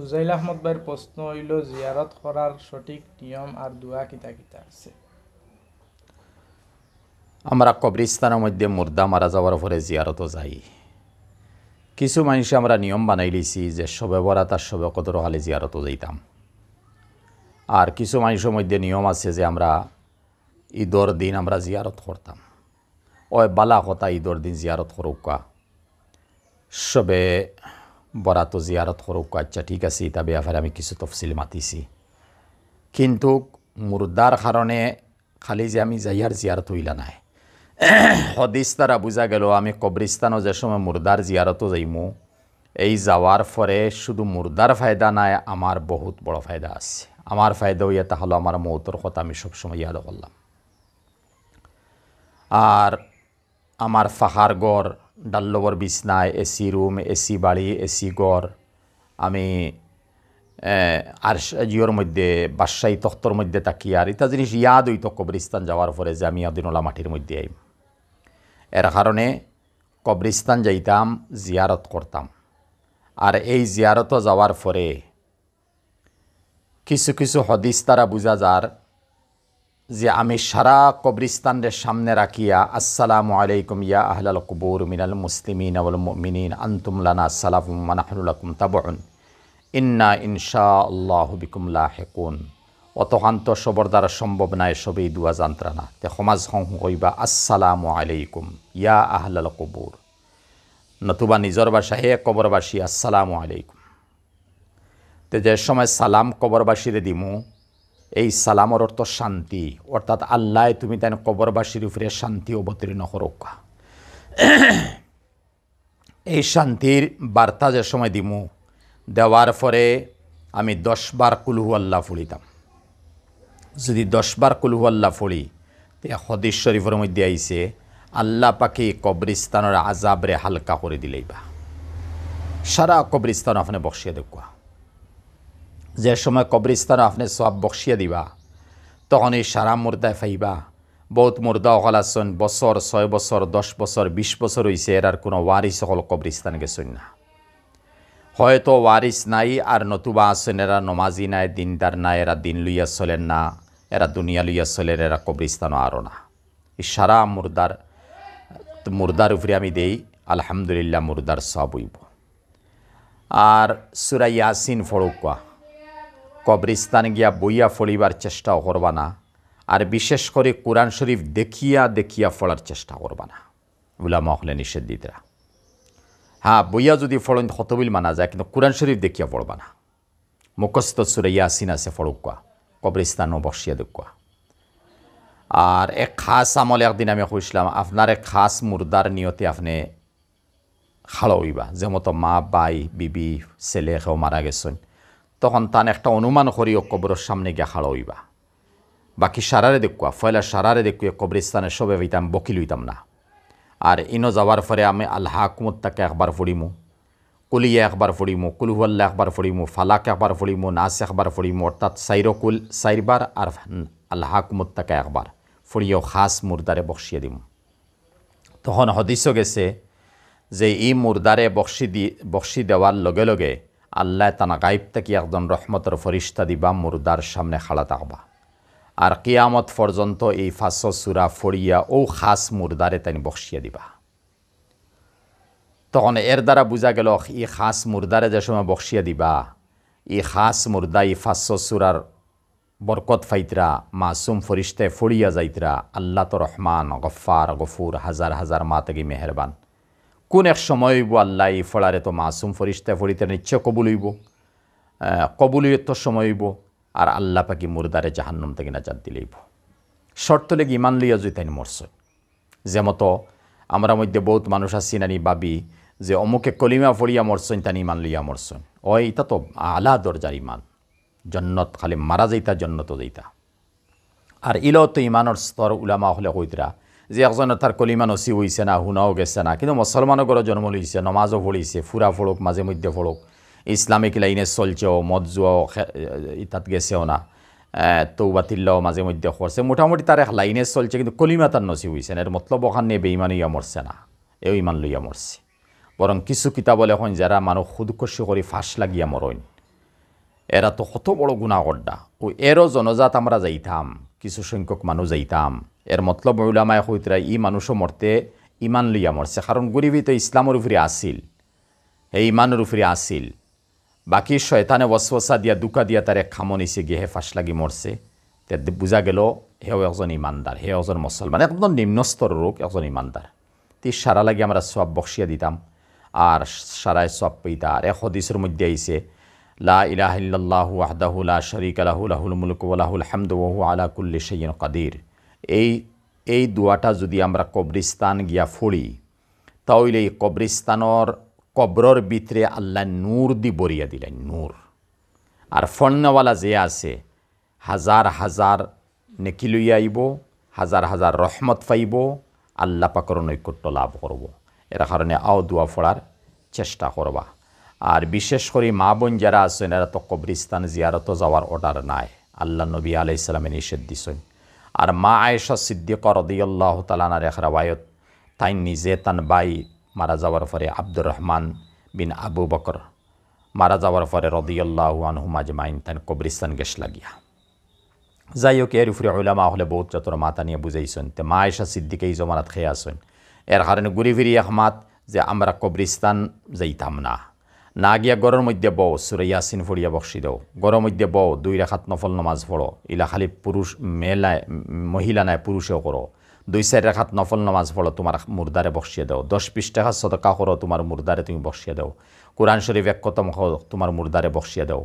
ফুজাইল আহমদ ভাইয়ের প্রশ্ন হইল জিয়ারত করার সঠিক নিয়ম আর দোয়া কিতা কিতা আছে আমরা কবরিস্তানের মধ্যে মুর্দা মারা যাওয়ার পরে জিয়ারতও যাই কিছু মানুষে আমরা নিয়ম বানাই লিছি যে সবে বরাত আর সবে কদর হালে জিয়ারতও যাইতাম আর কিছু মানুষের মধ্যে নিয়ম আছে যে আমরা ঈদর দিন আমরা জিয়ারত করতাম ওই বালা কথা ঈদর দিন জিয়ারত করুকা সবে বরাত জিয়ারত করুক আচ্ছা ঠিক আছে তা ব্যাপারে আমি কিছু তফসিল মাতিছি কিন্তু মুর্দার কারণে খালি যে আমি যাইয়ার জিয়ারত হইলা নাই হদিস তারা বুঝা গেল আমি কবরিস্তানও যে সময় মুর্দার জিয়ারতও যাইমু এই যাওয়ার পরে শুধু মুর্দার ফায়দা নাই আমার বহুত বড় ফায়দা আছে আমার ফায়দাও হইয়া তাহলে আমার মৌতর কথা আমি সবসময় ইয়াদ করলাম আর আমার ফাহার গড় ডাল্লোবর বিছনায় এসি রুম এসি বাড়ি এসি গড় আমি আর জিওর মধ্যে বাদশাহী তখ্তর মধ্যে তাকি আর ইত্যা জিনিস ইয়াদ তো কবরিস্তান যাওয়ার পরে যে আমি ইয়াদিনুল্লাহ মাটির মধ্যে আইম এর কারণে কবরিস্তান যাইতাম জিয়ারত করতাম আর এই জিয়ারত যাওয়ার পরে কিছু কিছু হদিস তারা বোঝা যার যে আমি সারা কবরিস্তানদের সামনে রাখিয়া আসসালামু আলাইকুম ইয়া আহলাল কবুর মিনাল মুসলিমিন আবুল মিনিন আন্তুমলানা সালাফুম তাবন ইন্না ইনশা আল্লাহ বিকুমলা হেকুন অতহান্ত সবর দ্বারা সম্ভব নাই সবই দুয়া যান্ত্রানা তে সমাজ সংহু কইবা আসসালামু আলাইকুম ইয়া আহলাল কবুর নতুবা নিজৰ বাসা হে কবরবাসী আসসালামু আলাইকুম তে যে সময় সালাম কবরবাসীরে দিমু এই সালামর অর্থ শান্তি অর্থাৎ আল্লাহ তুমি তাই কবরবাসীর উপরে শান্তি অবতীর্ণ করোকা এই শান্তির বার্তা যে সময় দিমু দেওয়ার পরে আমি দশবার কুলহু আল্লাহ ফুলিতাম যদি দশবার কুলহু আল্লাহ ফুলি তে হদিস শরীফের মধ্যে আইসে আল্লাহ পাখি কবরিস্তানের আজাবরে হালকা করে দিলেই বা সারা কবরিস্তান আপনি বসিয়ে দেখা যে সময় কবরিস্তান আপনি সব বক্সিয়ে দিবা তখন এই সারা মুর্দায় ফাইবা বহুত মুর্দা হলাসন বছর ছয় বছর দশ বছর বিশ বছর হয়েছে এর আর কোনো ওয়ারিস হল কবরিস্তান গেছেন না হয়তো ওয়ারিস নাই আর নতুবা আসেন এরা নমাজি নাই দিনদার নাই এরা দিন লইয়া চলেন না এরা দুনিয়া লইয়া চলেন এরা কবরিস্তানও আরও না এই সারা মুর্দার মুর্দার উপরে আমি দেই আলহামদুলিল্লাহ মুর্দার সব উইব আর সুরাইয়াসিন ইয়াসিন ফড়ুকা কবরিস্তান গিয়া বইয়া ফলিবার চেষ্টাও করবা না আর বিশেষ করে কোরআন শরীফ দেখিয়া দেখিয়া ফলার চেষ্টা করবা না মহলে হলে নিষেধ দিতরা হ্যাঁ বইয়া যদি ফলন হতবিল মানা যায় কিন্তু কোরআন শরীফ দেখিয়া পড়বা না মুখস্থ সুরাইয়া আসিন আছে ফড়ুকা কবরিস্তানও বসিয়া দেখা আর এক খাস আমলে একদিন আমি কইসলাম আপনার এক খাস মুর্দার নিয়তে আপনি খালো হইবা যে মতো মা বাই বিবি ছেলে খেয়েও মারা গেছেন তখন তান একটা অনুমান ও কবরের সামনে গিয়া খাড়া হইবা বাকি সারারে দেখুয়া ফয়লা সারারে দেখুয়া কবরিস্তানে সবে হইতাম বকিল হইতাম না আর ইনো যাওয়ার ফলে আমি আল্লাহ কুমত তাকে একবার ফুড়িমু কুলিয়ে একবার ফুড়িমু কুলহুয়াল্লা একবার ফুড়িমু ফালাক একবার ফুড়িমু নাচ একবার ফুড়িমু অর্থাৎ সাইরকুল সাইরবার আর আল্লাহ কুমত তাকে একবার ফুড়িয়েও খাস মুর্দারে বক্সিয়ে দিম তখন হদিস গেছে যে ই মুর্দারে বক্সি দি বকশি দেওয়ার লগে লগে আল্লাহ তানা গাইব থেকে একজন রহমতর ফরিস্তা দিবা মুরদার সামনে খালা থাকবা আর কিয়ামত পর্যন্ত এই ফাঁস সুরা ফড়িয়া ও খাস মুরদারে তাই বক্সিয়া দিবা তখন এর দ্বারা বোঝা গেল ই খাস মুরদারে যে সময় বক্সিয়া দিবা ই খাস মুর্দা ই ফাঁস সুরার বরকত ফাইতরা মাসুম ফরিস্তে ফড়িয়া যাইতরা আল্লাহ তো রহমান গফার গফুর হাজার হাজার তেগি মেহরবান কোন এক সময় হইব আল্লাহ এই ফলারে তো মাসুম ফরিস্তা ফরিতে নিচ্ছে কবুল হইব কবুল তো সময় হইব আর আল্লাহ পাকি মুরদারে জাহান্নম থেকে না জাত দিলেইব শর্ত লেগে ইমান লইয়া যদি তাই যে যেমতো আমরা মধ্যে বহুত মানুষ আছি নানি বাবি যে অমুকে কলিমা ফড়িয়া মরছেন তানি ইমান লইয়া মরছেন ও এটা তো আলা দরজার ইমান জন্নত খালি মারা যাইতা জন্নত যাইতা আর ইলো তো ইমানর স্তর উলামা হলে কইতরা যে একজনের তার কলিমা নচি হয়েছে না শুনাও গেছে না কিন্তু মুসলমানের ঘরে জন্ম লইছে নমাজও ফলিছে ফুরা ফলুক মাঝে মধ্যে ফলুক ইসলামিক লাইনে চলছেও মদ জুয়াও ইত্যাদ গেছেও না তৌবাতিল্লাও মাঝে মধ্যে করছে মোটামুটি তার এক লাইনে চলছে কিন্তু কলিমা তার নসি হয়েছে না এর মতলব ওখান নিয়ে বেইমান ইয়া মরছে না এও ইমান লইয়া মরছে বরং কিছু কিতাবলে এখন যারা মানুষ খুদকশি করে ফাঁস লাগিয়া মরইন এরা তো কত বড় গুণাগড্ডা ও এরও জনজাত আমরা যাইতাম কিছু সংখ্যক মানুষ যাইতাম এর মতলব মহিলামায় হইতরা ই মানুষও মরতে ইমান লইয়া মরছে কারণ গরিবী তো ইসলামের উপরে আসিল হে ইমানের উপরে আসিল বাকি শয়তানে ওসওসা দিয়া দুকা দিয়া তারে খামন এসে গিয়ে হে ফাঁস লাগি মরছে তে বুঝা গেল হেও একজন ইমানদার হেও একজন মুসলমান একদম নিম্নস্তর রোগ একজন ইমানদার তি সারা লাগে আমরা সব বক্সিয়া দিতাম আর সারায় সব পেইতা আর এক হদিসের মধ্যে আইসে লা ইলাহিল্লাহ আহদাহুল্লা শরিক আলাহুল মুলকুল্লাহুল হামদুহু আলাকুল্লি সৈয়ন কাদির এই এই দুয়াটা যদি আমরা কবরিস্তান গিয়া ফুড়ি তাহলে এই কবরিস্তানর কবরর ভিতরে আল্লাহ নূর দি বরিয়া দিলেন নূর আর ফন্নওয়ালা যে আছে হাজার হাজার নেকি লইয়া আইব হাজার হাজার রহমত পাইব আল্লাহ পাকর নৈকট্য লাভ করব এর কারণে আও দোয়া ফোড়ার চেষ্টা করবা আর বিশেষ করে মা বোন যারা আছেন এরা তো কবরিস্তান জিয়ারত যাওয়ার অর্ডার নাই আল্লাহ নবী আলাই ইসলামে নিষেধ দিছেন আর মা আয়েশা সিদ্দিক রদিয়াল্লাহ তালানার এক রায়ত তাই নিজে তান বাই মারা যাওয়ার পরে আব্দুর রহমান বিন আবু বকর মারা যাওয়ার পরে রদিয়াল্লাহ আনহুমাজ মাইন তাই কবরিস্তান গেস লাগিয়া যাই হোক এর উপরে ওলামা হলে বহুত যত মাতা নিয়ে বুঝাইছেন তে মা আয়েশা সিদ্দিকে এই জমানাত খেয়ে আসেন এর কারণে ঘুরি ফিরি মাত যে আমরা কবরিস্তান যাইতাম না না গিয়া গরম মধ্যে বও সুরাইয়াসিন ফুড়িয়া বক্সি দেও গরম মধ্যে বও দুই রেখাত নফল নমাজ পড়ো ইলা খালি পুরুষ মেলায় মহিলা নাই পুরুষেও করো দুই সাইড রেখাত নফল নমাজ পড়ো তোমার মুর্দারে বক্সিয়ে দাও দশ বিশ টাকা সদকা করো তোমার মুর্দারে তুমি বক্সিয়ে দাও কোরআন শরীফ এক কতম তোমার মুর্দারে বক্সিয়ে দাও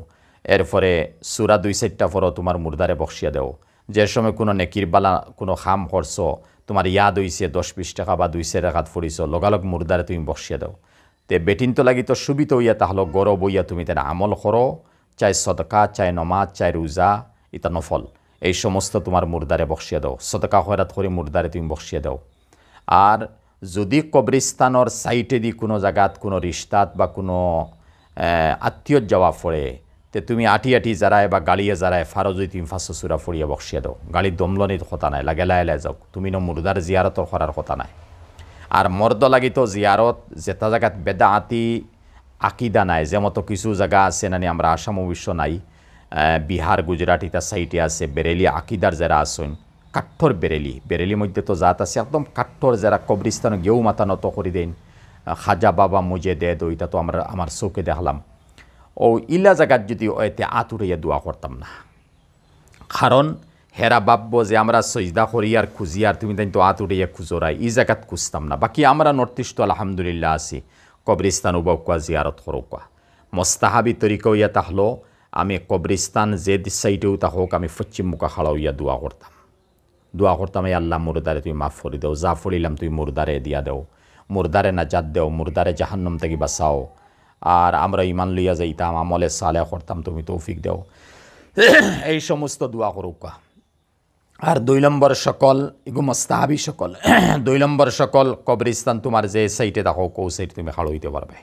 এরপরে সুরা দুই সাইডটা পড়ো তোমার মুর্দারে বক্সিয়ে দাও যে সময় কোনো নেকির বালা কোনো খাম করছো তোমার ইয়াদ হইছে দশ বিশ টাকা বা দুই সাইড রেখাত ফুড়িছ লগালগ মুর্দারে তুমি বক্সিয়ে দাও তে বেটিন তো লাগি সুবিত হইয়া তাহলে গৌরব হইয়া তুমি তার আমল করো চাই সদকা চাই নমাজ চাই রোজা ইতা নফল এই সমস্ত তোমার মুর্দারে বক্সিয়া দাও সদকা হয়রাত করে মুর্দারে তুমি বক্সিয়া দাও আর যদি কবরিস্তানর সাইটে দি কোনো জায়গাত কোনো রিস্তাত বা কোনো আত্মীয় যাওয়া পড়ে তে তুমি আটি আটি জারায় বা গাড়িয়ে জারায় ফারো যদি তুমি ফাঁসো চূড়া ফুড়িয়া বক্সিয়া দাও গাড়ির দমলনির কথা নাই লাগে লাই লাই যাও তুমি ন মুর্দার জিয়ারতর করার কথা নাই আর মর্দ লাগিত জিয়ারত যেটা জায়গাত বেদাতি আকিদা নাই যেমতো কিছু জায়গা আছে নানি আমরা আসাম অবশ্য নাই বিহার গুজরাট ইতা সাইটে আছে বেরেলি আকিদার যারা আসুন কাঠর বেরেলি বেরেলি মধ্যে তো জাত আছে একদম কাঠর যারা কবরিস্তান গেউ মাথা নত করে দেন খাজা বাবা মুজে দে দইটা তো আমরা আমার চোখে দেখালাম ও ইলা জায়গার যদি এতে আতুরাইয়া দোয়া করতাম না কারণ হেরা ভাববো যে আমরা আর খুঁজি আর তুমি তাই তো আত উড়িয়া খুঁজরাই ই জায়গাত খুঁজতাম না বাকি আমরা নর্থ ইস্ট আলহামদুলিল্লাহ আছি কবরিস্তান কোয়া জিয়ারত কোয়া মস্তাহাবি তরিকা ইয়া তাহলো আমি কবরিস্তান যে সাইডেও তা হোক আমি পশ্চিম মুখা খাড়াও ইয়া দোয়া করতাম দোয়া করতাম এই আল্লাহ মুরদারে তুমি মাফ করে দেও যা ফরিলাম তুমি মুরদারে দিয়া দেও মুরদারে না জাত দেও মুরদারে জাহান্নম থেকে বাঁচাও আর আমরা ইমান লইয়া যাইতাম আমলে সালে করতাম তুমি তৌফিক দেও এই সমস্ত দোয়া কোয়া আর দুই নম্বর সকল গুমস্তাহাবি সকল দুই নম্বর সকল কবরিস্তান তোমার যে সাইটে দেখো কৌ সাইট তুমি খাড়ো হইতে পারবে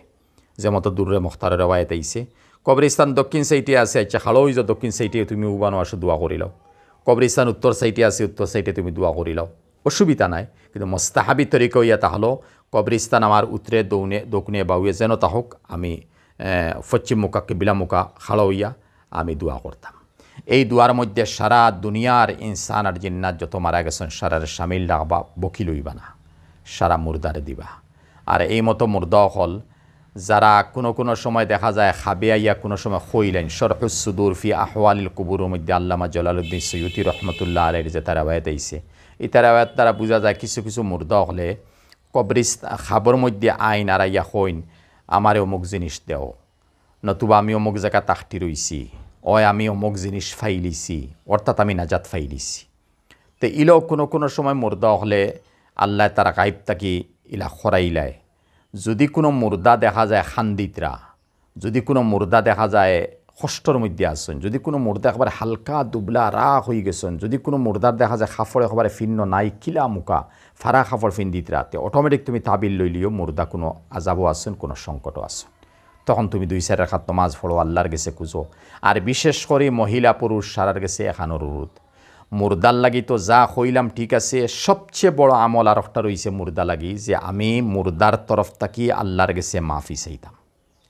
যে মতো দূরে মুখতারের রেওয়ায়ত আইসে কবরিস্তান দক্ষিণ সাইটে আছে আচ্ছা হাড়ো হইজ দক্ষিণ সাইটে তুমি উবানো আসো দোয়া করি লও কবরিস্তান উত্তর সাইটে আছে উত্তর সাইটে তুমি দোয়া করি লও অসুবিধা নাই কিন্তু মস্তাহাবি তরিকে ইয়া তাহলো কবরিস্তান আমার উত্তরে দৌনে দক্ষিণে বাউয়ে যেন তাহক আমি পশ্চিম মুখাকে কিবিলা হাড়ো খালো ইয়া আমি দোয়া করতাম এই দুয়ার মধ্যে সারা দুনিয়ার ইনসান আর জিন্নাত যত মারা গেছেন সারার সামিল রাখবা বকি লইবা না সারা মুর্দার দিবা আর এই মতো মুর্দ হল যারা কোনো কোনো সময় দেখা যায় খাবে আইয়া কোনো সময় হইলেন সরহুসুদুর ফি আহওয়ালিল কুবুর মধ্যে আল্লামা জলালুদ্দিন সৈয়ুতি রহমতুল্লাহ আলের যে তারাবায়াত আইসে এই তারাবায়াত তারা বোঝা যায় কিছু কিছু মুর্দ হলে কবরিস খাবর মধ্যে আইন আর আইয়া হইন আমার অমুক জিনিস দেও নতুবা আমি অমুক জায়গা তাকটি রইছি অয় আমি অমুক জিনিস ফাইলিছি অর্থাৎ আমি নাজাত ফাইলিছি তো ইলো কোনো কোনো সময় মুর্দা হলে আল্লাহ তারা গাইব তাকি ইলা খরাইলায় যদি কোনো মুর্দা দেখা যায় খান্দিতরা যদি কোনো মুর্দা দেখা যায় কষ্টর মধ্যে আসুন যদি কোনো মুর্দা একবারে হালকা দুবলা রা হয়ে গেছেন যদি কোনো মুর্দার দেখা যায় খাফড় একবারে ফিন্ন নাই কিলা মুখা ফারা খাফড় ফিন দিত অটোমেটিক তুমি তাবিল লিও মুর্দা কোনো আজাবও আসুন কোনো সংকটও আসুন তখন তুমি দুই চার রাখাত তোমাজ ফড়ো আল্লাহর গেছে খুঁজো আর বিশেষ করে মহিলা পুরুষ সারার গেছে এখানোর রুদ মুর্দার লাগি তো যা হইলাম ঠিক আছে সবচেয়ে বড় আমল আর একটা রয়েছে মুর্দা লাগি যে আমি মুর্দার তরফ থাকি আল্লাহর গেছে মাফি চাইতাম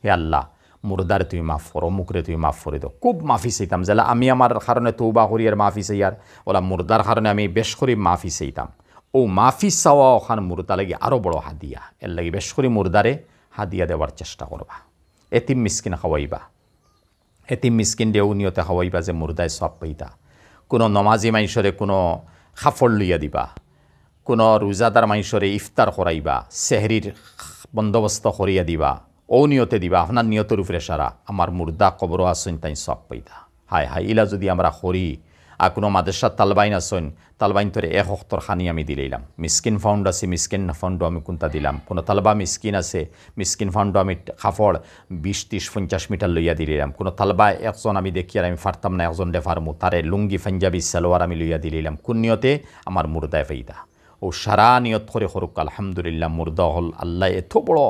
হে আল্লাহ মুর্দারে তুমি মাফ করো মুখরে তুমি মাফ করে দো খুব মাফি চাইতাম যেলা আমি আমার কারণে তৌবা করি আর মাফি চাই আর ওলা মুর্দার কারণে আমি বেশ করে মাফি চাইতাম ও মাফি চাওয়া ওখান মুর্দা লাগি আরও বড় হাদিয়া এর লাগি বেশ করে মুর্দারে হাদিয়া দেওয়ার চেষ্টা করবা এতিম মিসকিন খাওয়াইবা এতিম মিসকিন দিয়েও নিয়তে খাওয়াইবা যে মুর্দায় সব পাইতা কোনো নমাজি মাইসরে কোনো সাফল লইয়া দিবা কোনো রোজাদার মাইসরে ইফতার করাইবা সেহরির বন্দোবস্ত করিয়া দিবা ও নিয়তে দিবা আপনার নিয়তের উপরে সারা আমার মুর্দা কবর আসুন তাই সব পাইতা হায় হায় ইলা যদি আমরা হরি কোনো মাদেশা তালবাইন আসন তালবাইন তোরে এক অক্তর খানি আমি দিলাম মিসকিন ফাউন্ড আছে মিসকিন ফাউন্ডও আমি কোনটা দিলাম কোনো তালবা মিসকিন আছে মিসকিন ফাউন্ড আমি খাফড় বিশ ত্রিশ পঞ্চাশ মিটার লইয়া দিলাম কোনো তালবা একজন আমি দেখি আর আমি ফারতাম না একজন ডেফার ফারমু তারে লুঙ্গি পাঞ্জাবি সালোয়ার আমি লইয়া দিলাম কোন নিয়তে আমার মুর্দায় ফাইদা ও সারা নিয়ত করে হরুক আলহামদুলিল্লাহ মুর্দা হল আল্লাহ এত বড়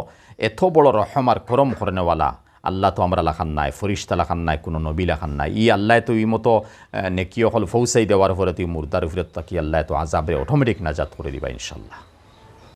এত বড় রহমার করম করেনওয়ালা আল্লাহ তো আমরা লাখান নাই ফরিস্তা লাখান নাই কোনো নবী লাখান নাই ই আল্লাহ তো ই মতো নেকি অকল ফৌসাই দেওয়ার পরে তুই মুরদার ফিরত তাকি আল্লাহ তো আজাবে অটোমেটিক নাজাত করে দিবা ইনশাল্লাহ